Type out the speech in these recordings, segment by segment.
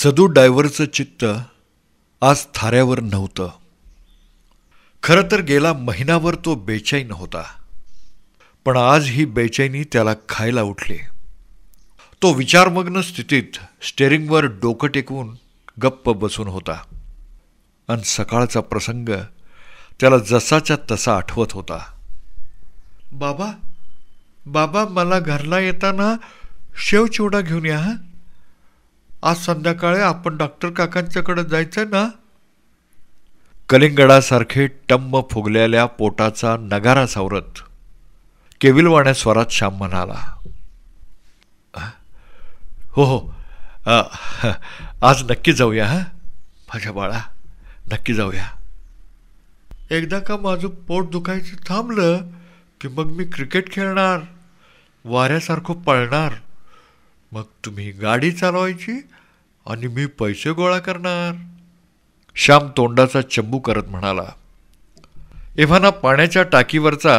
सदू डायव्हरचं चित्त आज थाऱ्यावर नव्हतं खरं तर गेला महिनावर तो बेचैन होता पण आज ही बेचैनी त्याला खायला उठली तो विचारमग्न स्थितीत स्टेरिंगवर डोकं टेकवून गप्प बसून होता आणि सकाळचा प्रसंग त्याला जसाच्या तसा आठवत होता बाबा बाबा मला घरला येताना शेवचिवडा घेऊन या आज संध्याकाळी आपण डॉक्टर काकांच्याकडे जायचं ना कलिंगडासारखे टम्म फुगलेल्या पोटाचा नगारा सावरत केविलवाण्या स्वरात श्याम म्हणाला हो हो आज नक्की जाऊया हां माझ्या बाळा नक्की जाऊया एकदा का माझं पोट दुखायचं थांबलं की मग मी क्रिकेट खेळणार वाऱ्यासारखं पळणार मग तुम्ही गाडी चालवायची आणि मी पैसे गोळा करणार श्याम तोंडाचा चंबू करत म्हणाला एव्हाना पाण्याच्या टाकीवरचा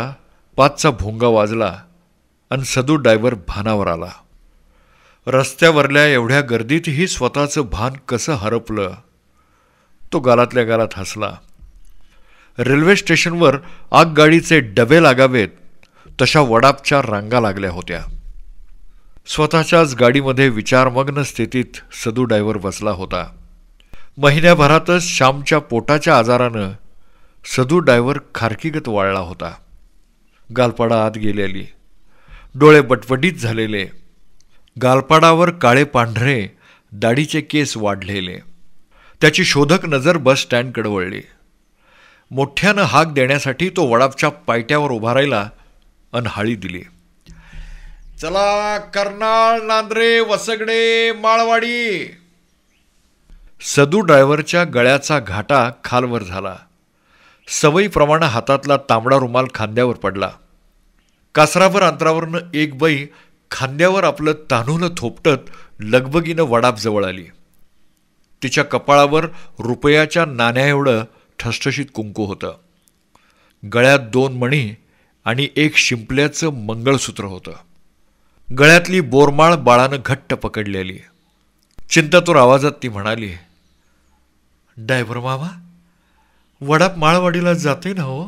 पाचचा भोंगा वाजला आणि सदू डायव्हर भानावर आला रस्त्यावरल्या एवढ्या गर्दीतही स्वतःचं भान कसं हरपलं तो गालातल्या गालात हसला रेल्वे स्टेशनवर आगगाडीचे डबे लागावेत तशा वडापच्या रांगा लागल्या होत्या स्वतःच्याच गाडीमध्ये विचारमग्न स्थितीत सदू डायव्हर बसला होता महिन्याभरातच श्यामच्या पोटाच्या आजारानं सदू डायव्हर खारकीगत वाळला होता गालपाडा आत गेलेली डोळे बटबटीत झालेले गालपाडावर काळे पांढरे दाढीचे केस वाढलेले त्याची शोधक नजर बस स्टँडकडे वळली मोठ्यानं हाक देण्यासाठी तो वडापच्या पायट्यावर उभा अनहाळी दिली चला कर्नाळ नांद्रे वसगडे माळवाडी सदू ड्रायव्हरच्या गळ्याचा घाटा खालवर झाला सवयीप्रमाणे हातातला तांबडा रुमाल खांद्यावर पडला कासरावर अंतरावरनं एक बाई खांद्यावर आपलं तान्हुलं थोपटत लगबगीनं जवळ आली तिच्या कपाळावर रुपयाच्या नाण्याएवढं ठसठशीत कुंकू होतं गळ्यात दोन मणी आणि एक शिंपल्याचं मंगळसूत्र होतं गळ्यातली बोरमाळ बाळानं घट्ट पकडलेली चिंतातूर आवाजात ती म्हणाली डायव्हर मामा वडाप माळवाडीला जाते ना हो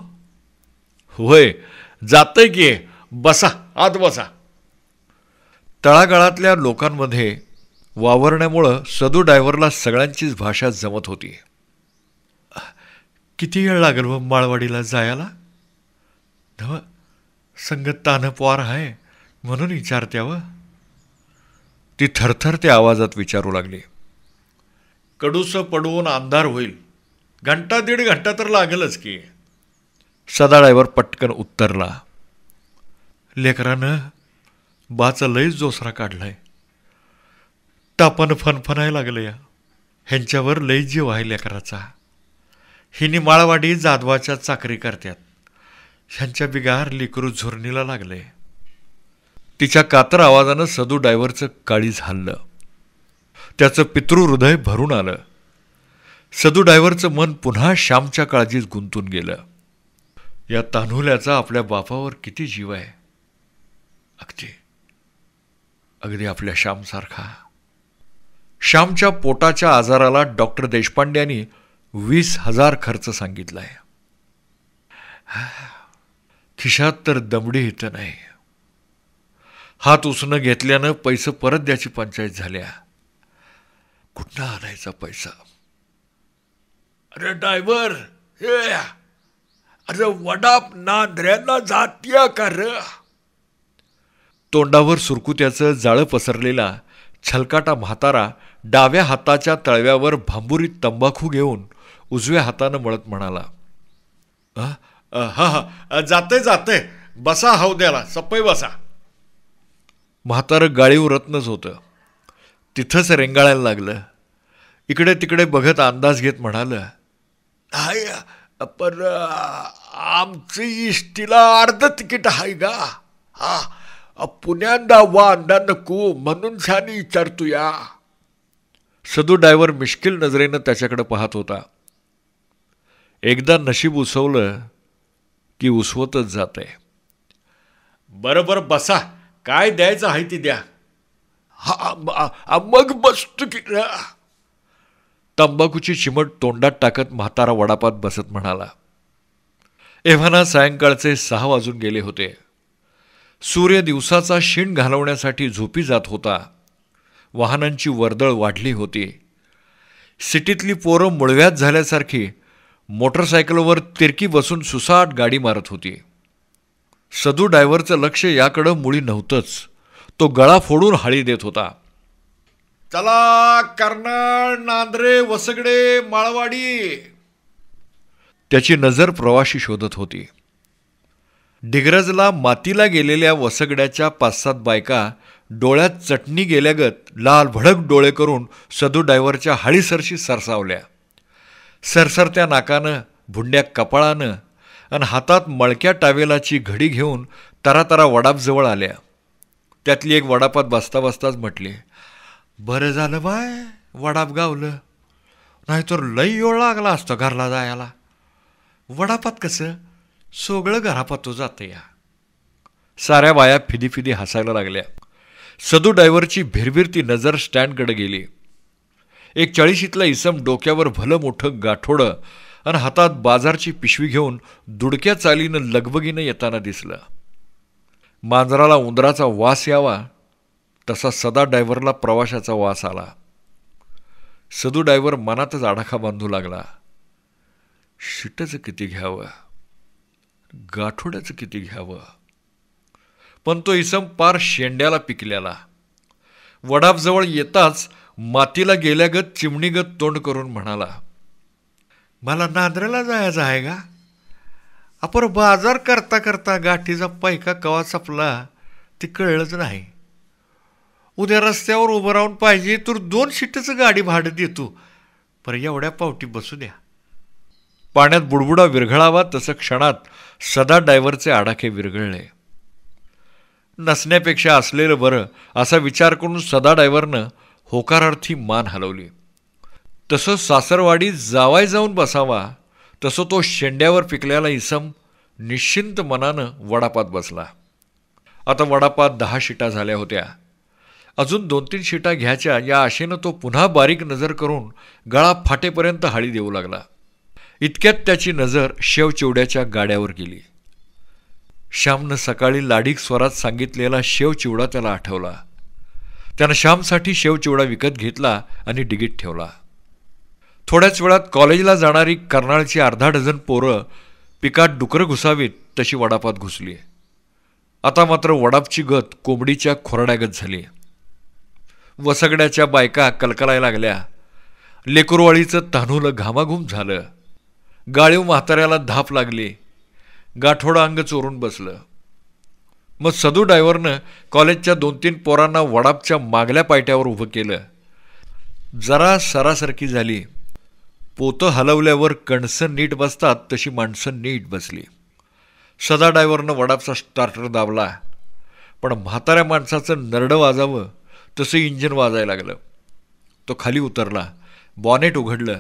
होय आहे की बसा आत बसा तळागाळातल्या लोकांमध्ये वावरण्यामुळं सदू डायव्हरला सगळ्यांचीच भाषा जमत होती किती वेळ लागेल व हो माळवाडीला जायला धव संगत तानपवार आहे म्हणून विचारत्यावं ती थरथरत्या आवाजात विचारू लागली कडूस पडवून अंधार होईल घंटा दीड घंटा तर लागेलच की सदाळ्यावर पटकन उत्तरला लेकरानं बाचा लयच जोसरा काढलाय तापन फनफनाय लागले या ह्यांच्यावर लय जीव आहे लेकराचा हिनी माळवाडी जाधवाच्या चाकरी करत्यात ह्यांच्या बिगार लिकरू झुरणीला लागले तिच्या कातर आवाजानं सदू डायव्हरचं काळीज हल्लं त्याचं पितृहृदय भरून आलं सदू डायव्हरचं मन पुन्हा श्यामच्या काळजीत गुंतून गेलं या तान्हुल्याचा आपल्या बापावर किती जीव आहे अगदी अगदी आपल्या श्यामसारखा श्यामच्या पोटाच्या आजाराला डॉक्टर देशपांडे यांनी वीस हजार खर्च सांगितला आहे खिशात तर दमडी इथं नाही हात उसणं घेतल्यानं पैसे परत द्यायची पंचायत झाल्या कुठनं आणायचा पैसा अरे ड्रायव्हर हे अरे वडाप नांद्र्यांना जातीय कर तोंडावर सुरकुत्याचं जाळं पसरलेला छलकाटा म्हातारा डाव्या हाताच्या तळव्यावर भांबुरीत तंबाखू घेऊन उजव्या हातानं मळत म्हणाला हा हा जाते जाते बसा हौद्याला सपई बसा म्हातारं गाळीव रत्नच होतं तिथंच रेंगाळायला लागलं इकडे तिकडे बघत अंदाज घेत म्हणालं हाय पण आमची इष्टीला अर्ध तिकीट आहे गा हा पुण्यांदा वा अंडा नको म्हणून छानी विचारतो या सदू डायव्हर मिश्किल नजरेनं त्याच्याकडे पाहत होता एकदा नशीब उसवलं की उसवतच जाते बरोबर बसा काय द्यायचं आहे ती द्या हा मग बसतो की तंबाखूची चिमट तोंडात टाकत म्हातारा वडापात बसत म्हणाला एव्हाना सायंकाळचे सहा वाजून गेले होते सूर्य दिवसाचा शीण घालवण्यासाठी झोपी जात होता वाहनांची वर्दळ वाढली होती सिटीतली पोरं मुळव्यात झाल्यासारखी मोटरसायकलवर तिरकी बसून सुसाट गाडी मारत होती सदू डायव्हरचं लक्ष याकडं मुळी नव्हतंच तो गळा फोडून हाळी देत होता चला कर्नाळ नांद्रे वसगडे माळवाडी त्याची नजर प्रवाशी शोधत होती डिग्रजला मातीला गेलेल्या वसगड्याच्या पाच सात बायका डोळ्यात चटणी गेल्यागत लाल भडक डोळे करून सदू डायव्हरच्या हाळीसरशी सरसावल्या सरसरत्या नाकानं भुंड्या कपाळानं आणि हातात मळक्या टावेलाची घडी घेऊन तरातरा वडापजवळ आल्या त्यातली एक वडापात बसता बसताच म्हटली बरं झालं बाय वडाप गावलं नाहीतर लई ओळ लागला असतो घरला जायला वडापात कसं सगळं घरापातो जातं या साऱ्या बाया फिदी फिदी हसायला लागल्या सदू डायव्हरची भिरभिरती नजर स्टँडकडे गेली एक चाळीशीतला इसम डोक्यावर भलं मोठं गाठोडं आणि हातात बाजारची पिशवी घेऊन दुडक्या चालीनं लगबगीनं येताना दिसलं मांजराला उंदराचा वास यावा तसा सदा डायव्हरला प्रवाशाचा वास आला सदू डायव्हर मनातच आडाखा बांधू लागला शिटचं किती घ्यावं गाठोड्याचं किती घ्यावं पण तो इसम पार शेंड्याला पिकल्याला वडाफजवळ येताच मातीला गेल्यागत चिमणीगत तोंड करून म्हणाला मला नांद्रेला जायचं आहे का अपर बाजार करता करता गाठीचा पैका कवा सपला ते कळलंच नाही उद्या रस्त्यावर उभं राहून पाहिजे तर दोन शिट्टचं गाडी भाडं देतो पर एवढ्या पावटी बसू द्या पाण्यात बुडबुडा विरघळावा तसं क्षणात सदा डायव्हरचे आडाखे विरघळले नसण्यापेक्षा असलेलं बरं असा विचार करून सदा डायव्हरनं होकारार्थी मान हलवली तसं सासरवाडीत जावाय जाऊन बसावा तसं तो शेंड्यावर पिकल्याला इसम निश्चिंत मनानं वडापात बसला आता वडापात दहा शिटा झाल्या होत्या अजून दोन तीन शिटा घ्यायच्या या आशेनं तो पुन्हा बारीक नजर करून गळा फाटेपर्यंत हाळी देऊ लागला इतक्यात त्याची नजर शेवचिवड्याच्या गाड्यावर गेली श्यामनं सकाळी लाडीक स्वरात सांगितलेला शेवचिवडा त्याला आठवला त्यानं श्यामसाठी शेवचिवडा विकत घेतला आणि डिगीत ठेवला थोड्याच वेळात कॉलेजला जाणारी कर्नाळची अर्धा डझन पोरं पिकात डुकरं घुसावीत तशी वडापात घुसली आता मात्र वडापची गत कोंबडीच्या खोरड्यागत झाली वसगड्याच्या बायका कलकलायला लागल्या लेकुरवाळीचं तान्हुलं घामाघूम झालं गाळीव म्हाताऱ्याला धाप लागली गाठोडं अंग चोरून बसलं मग सदू डायव्हरनं कॉलेजच्या दोन तीन पोरांना वडापच्या मागल्या पायट्यावर उभं केलं जरा सरासारखी झाली पोतं हलवल्यावर कणसं नीट बसतात तशी माणसं नीट बसली सदा डायव्हरनं वडापचा स्टार्टर दाबला पण म्हाताऱ्या माणसाचं नरडं वाजावं तसं इंजिन वाजायला लागलं तो खाली उतरला बॉनेट उघडलं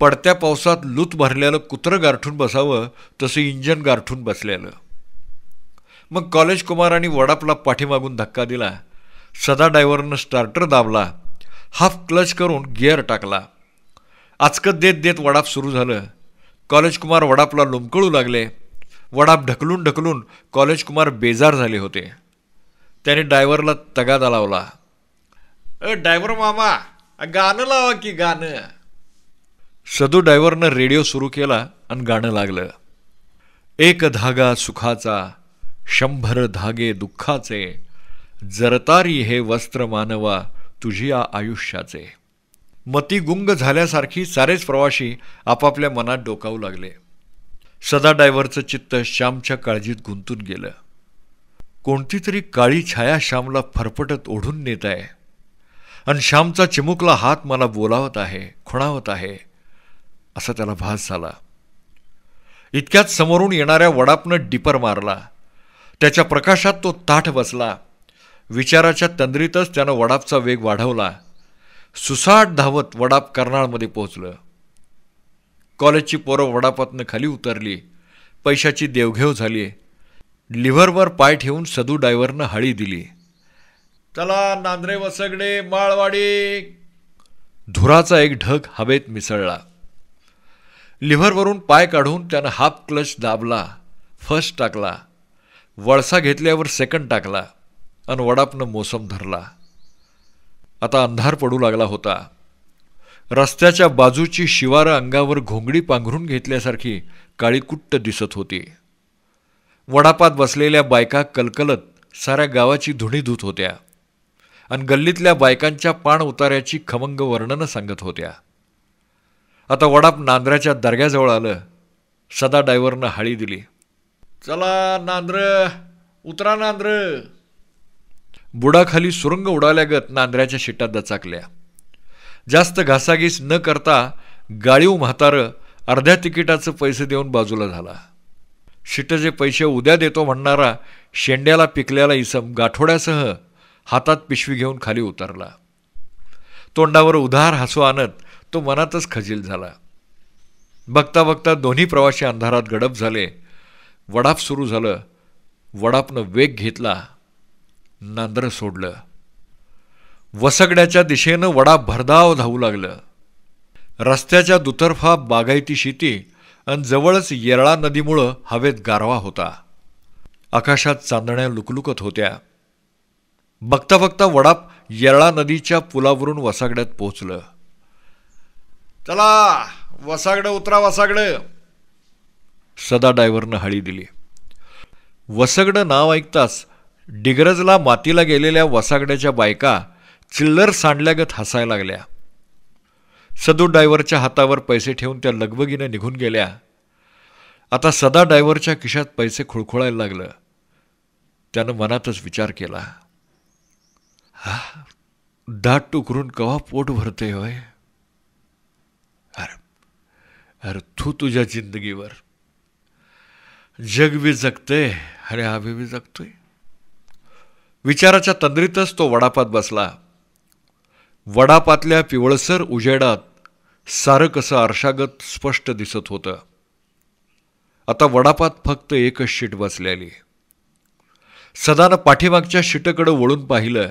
पडत्या पावसात लूत भरलेलं कुत्रं गारठून बसावं तसं इंजन गारठून बसलेलं मग कॉलेज कुमारांनी वडापला पाठीमागून धक्का दिला सदा डायव्हरनं स्टार्टर दाबला हाफ क्लच करून गिअर टाकला आचकत देत देत वडाप सुरू झालं कॉलेजकुमार वडापला लुमकळू लागले वडाप ढकलून ढकलून कॉलेजकुमार बेजार झाले होते त्याने डायव्हरला तगादा लावला अ डायव्हर मामा गाणं लावा की गाणं सदू डायव्हरनं रेडिओ सुरू केला आणि गाणं लागलं एक धागा सुखाचा शंभर धागे दुःखाचे जरतारी हे वस्त्र मानवा तुझी आयुष्याचे गुंग झाल्यासारखी सारेच प्रवाशी आपापल्या मनात डोकावू लागले सदा डायव्हरचं चित्त श्यामच्या काळजीत गुंतून गेलं कोणती तरी काळी छाया श्यामला फरफटत ओढून नेत आहे आणि श्यामचा चिमुकला हात मला बोलावत आहे खुणावत आहे असा त्याला भास झाला इतक्यात समोरून येणाऱ्या वडापनं डिपर मारला त्याच्या प्रकाशात तो ताठ बसला विचाराच्या तंद्रीतच त्यानं वडापचा वेग वाढवला सुसाट धावत वडाप कर्नाळमध्ये पोहोचलं कॉलेजची पोरं वडापातनं खाली उतरली पैशाची देवघेव झाली लिव्हरवर पाय ठेवून सदू डायव्हरनं हाळी दिली चला नांद्रे वसगडे माळवाडी धुराचा एक ढग हवेत मिसळला लिव्हरवरून पाय काढून त्यानं हाफ क्लच दाबला फर्स्ट टाकला वळसा घेतल्यावर सेकंड टाकला आणि वडापनं मोसम धरला आता अंधार पडू लागला होता रस्त्याच्या बाजूची शिवार अंगावर घोंगडी पांघरून घेतल्यासारखी काळीकुट्ट दिसत होती वडापात बसलेल्या बायका कलकलत साऱ्या गावाची धुणी धुत होत्या आणि गल्लीतल्या बायकांच्या पाण उतार्याची खमंग वर्णनं सांगत होत्या आता वडाप नांद्राच्या दर्ग्याजवळ आलं सदा डायव्हरनं हाळी दिली चला नांद्र उतरा नांद्र बुडाखाली सुरंग उडाल्यागत नांदऱ्याच्या शिटात दचाकल्या जास्त घासाघीस न करता गाळीव म्हातारं अर्ध्या तिकिटाचं पैसे देऊन बाजूला झाला शिटचे पैसे उद्या देतो म्हणणारा शेंड्याला पिकल्याला इसम गाठोड्यासह हातात पिशवी घेऊन खाली उतरला तोंडावर उधार हसू आणत तो मनातच खजील झाला बघता बघता दोन्ही प्रवासी अंधारात गडप झाले वडाप सुरू झालं वडापनं वेग घेतला नांद्र सोडलं वसगड्याच्या दिशेनं वडा भरधाव धावू लागलं रस्त्याच्या दुतर्फा बागायती शेती आणि जवळच येरळा नदीमुळं हवेत गारवा होता आकाशात चांदण्या लुकलुकत होत्या बघता बघता वडाप येरळा नदीच्या पुलावरून वसागड्यात पोहोचलं चला वसागडं उतरा वसागड सदा डायव्हरनं हळी दिली वसगडं नाव ऐकताच डिग्रजला मातीला गेलेल्या वसागड्याच्या बायका चिल्लर सांडल्यागत हसायला लागल्या सदू डायव्हरच्या हातावर पैसे ठेवून त्या लगबगीनं निघून गेल्या आता सदा डायव्हरच्या खिशात पैसे खुळखुळायला लागलं त्यानं मनातच विचार केला हा दाट टुकरून कवा पोट भरते होय अरे अरे तू तुझ्या जिंदगीवर जग बी जगते अरे आम्ही बी जगतोय विचाराच्या तंद्रीतच तो वडापात बसला वडापातल्या पिवळसर उजेडात सारं कसं आरशागत स्पष्ट दिसत होतं आता वडापात फक्त एकच शीट बसलेली सदानं पाठीमागच्या शीटकडं वळून पाहिलं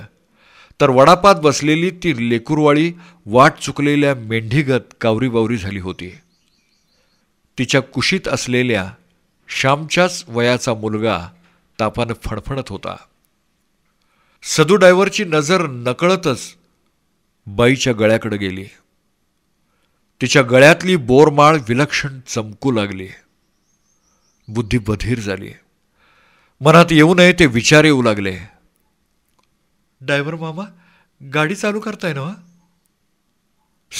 तर वडापात बसलेली ती लेकुरवाळी वाट चुकलेल्या मेंढीगत कावरीबावरी झाली होती तिच्या कुशीत असलेल्या श्यामच्याच वयाचा मुलगा तापानं फडफडत होता सदू डायव्हरची नजर नकळतच बाईच्या गळ्याकडे गेली तिच्या गळ्यातली बोरमाळ विलक्षण चमकू लागली बुद्धी बधीर झाली मनात येऊ नये ते विचार येऊ लागले डायव्हर मामा गाडी चालू करताय ना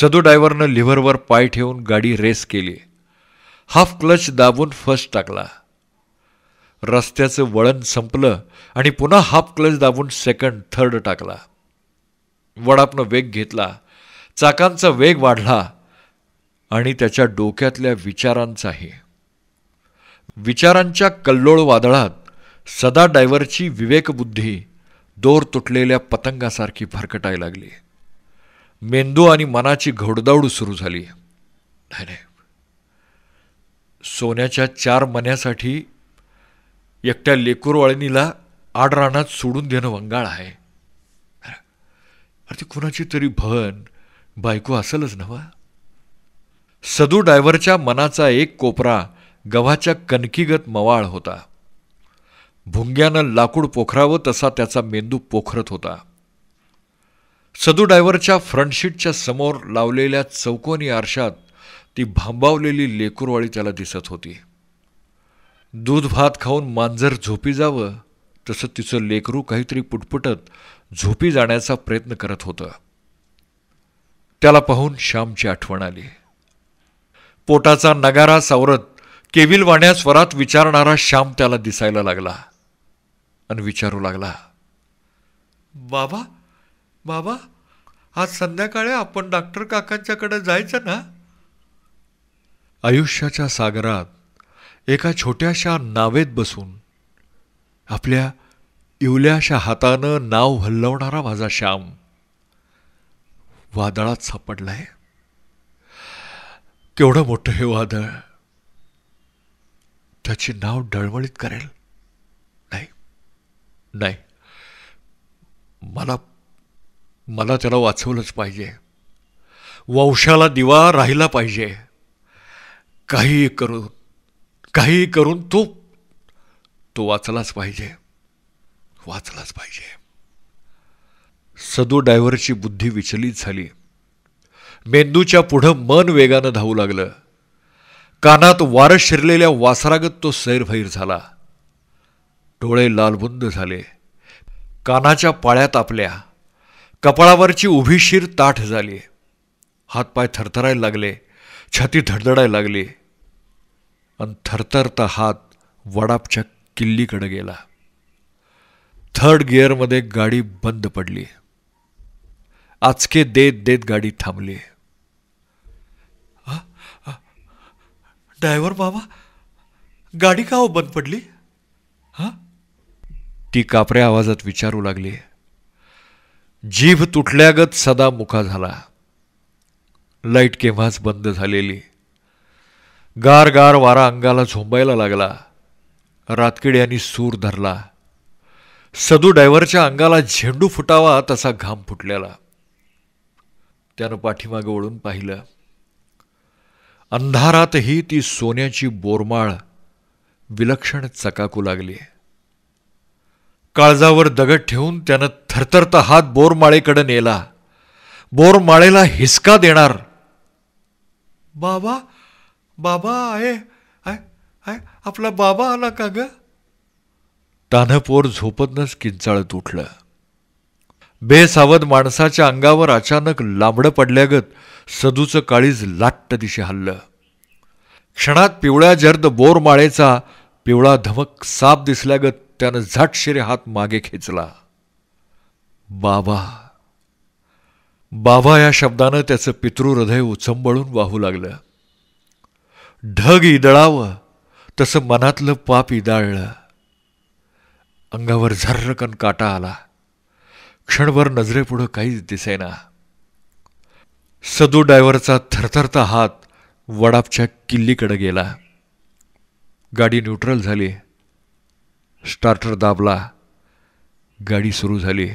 सदू डायव्हरनं लिव्हरवर पाय ठेवून गाडी रेस केली हाफ क्लच दाबून फर्स्ट टाकला रस्त्याचं वळण संपलं आणि पुन्हा हाफ क्लच दाबून सेकंड थर्ड टाकला वडापनं वेग घेतला चाकांचा वेग वाढला आणि त्याच्या डोक्यातल्या विचारांचाही विचारांच्या कल्लोळ वादळात सदा डायव्हरची विवेकबुद्धी दोर तुटलेल्या पतंगासारखी भरकटायला लागली मेंदू आणि मनाची घोडदौड सुरू झाली नाही सोन्याच्या चार मन्यासाठी एकट्या लेकुरवाळीनीला आडरानात सोडून देणं वंगाळ आहे अरे कुणाची तरी भन बायको असेलच नवा सदू डायव्हरच्या मनाचा एक कोपरा गव्हाच्या कणकीगत मवाळ होता भुंग्यानं लाकूड पोखरावं तसा त्याचा मेंदू पोखरत होता सदू डायव्हरच्या फ्रंटशीटच्या समोर लावलेल्या चौकोनी आरशात ती भांबावलेली लेकूरवाळी त्याला दिसत होती दूध भात खाऊन मांजर झोपी जावं तसं तिचं लेकरू काहीतरी पुटपुटत झोपी जाण्याचा प्रयत्न करत होतं त्याला पाहून श्यामची आठवण आली पोटाचा नगारा सावरत केविलवाण्या स्वरात विचारणारा श्याम त्याला दिसायला लागला आणि विचारू लागला बाबा बाबा आज संध्याकाळी आपण डॉक्टर काकांच्याकडे जायचं ना आयुष्याच्या सागरात एका छोट्याशा नावेत बसून आपल्या इवल्याशा हातानं नाव हल्लवणारा माझा श्याम वादळात सापडला आहे केवढं मोठं हे वादळ त्याची नाव डळमळीत करेल नाही नाही मला मला त्याला वाचवलंच पाहिजे वंशाला दिवा राहिला पाहिजे काही करून काही करून तो तो वाचलाच पाहिजे वाचलाच पाहिजे सदू डायव्हरची बुद्धी विचलित झाली मेंदूच्या पुढं मन वेगानं धावू लागलं कानात वारं शिरलेल्या वासरागत तो सैरभैर झाला डोळे लालबुंद झाले कानाच्या पाळ्यात आपल्या कपाळावरची उभी शिर ताठ झाली हातपाय थरथरायला लागले छाती धडधडायला लागली आणि थरथरता हात वडापच्या किल्लीकडे गेला थर्ड गिअरमध्ये गाडी बंद पडली आचके देत देत गाडी थांबली ड्रायव्हर बाबा गाडी का हो बंद पडली हां ती कापऱ्या आवाजात विचारू लागली जीभ तुटल्यागत सदा मुखा झाला लाईट केव्हाच बंद झालेली गार गार वारा अंगाला झोंबायला लागला रातकिड्यांनी सूर धरला सदू डायव्हरच्या अंगाला झेंडू फुटावा तसा घाम फुटलेला त्यानं पाठीमागे ओढून पाहिलं अंधारातही ती सोन्याची बोरमाळ विलक्षण चकाकू लागली काळजावर दगड ठेवून त्यानं थरथरता हात बोरमाळेकडे नेला बोरमाळेला हिसका देणार बाबा बाबा आहे आय आपला बाबा आला का ग तान्ह पोर झोपतनच किंचाळत उठलं बेसावध माणसाच्या अंगावर अचानक लांबडं पडल्यागत सदूचं काळीज लाट्ट दिशे हल्लं क्षणात पिवळ्या जर्द बोरमाळेचा पिवळा धमक साप दिसल्यागत त्यानं झाटशिरे हात मागे खेचला बाबा बाबा या शब्दानं त्याचं पितृहृदय उचंबळून वाहू लागलं ढग इदळावं तसं मनातलं पाप इदाळलं अंगावर झर्रकन काटा आला क्षणभर नजरेपुढं काहीच दिसेना सदू डायव्हरचा थरथरता हात वडापच्या किल्लीकडे गेला गाडी न्यूट्रल झाली स्टार्टर दाबला गाडी सुरू झाली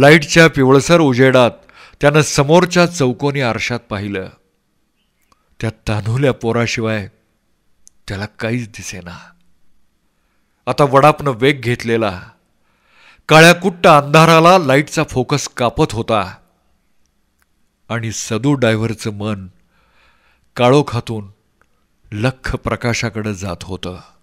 लाईटच्या पिवळसर उजेडात त्यानं समोरच्या चौकोनी आरशात पाहिलं त्या तान्हुल्या पोराशिवाय त्याला काहीच दिसेना आता वडापनं वेग घेतलेला काळ्या कुट्ट अंधाराला लाईटचा फोकस कापत होता आणि सदू डायव्हरचं मन काळोखातून लख प्रकाशाकडे जात होतं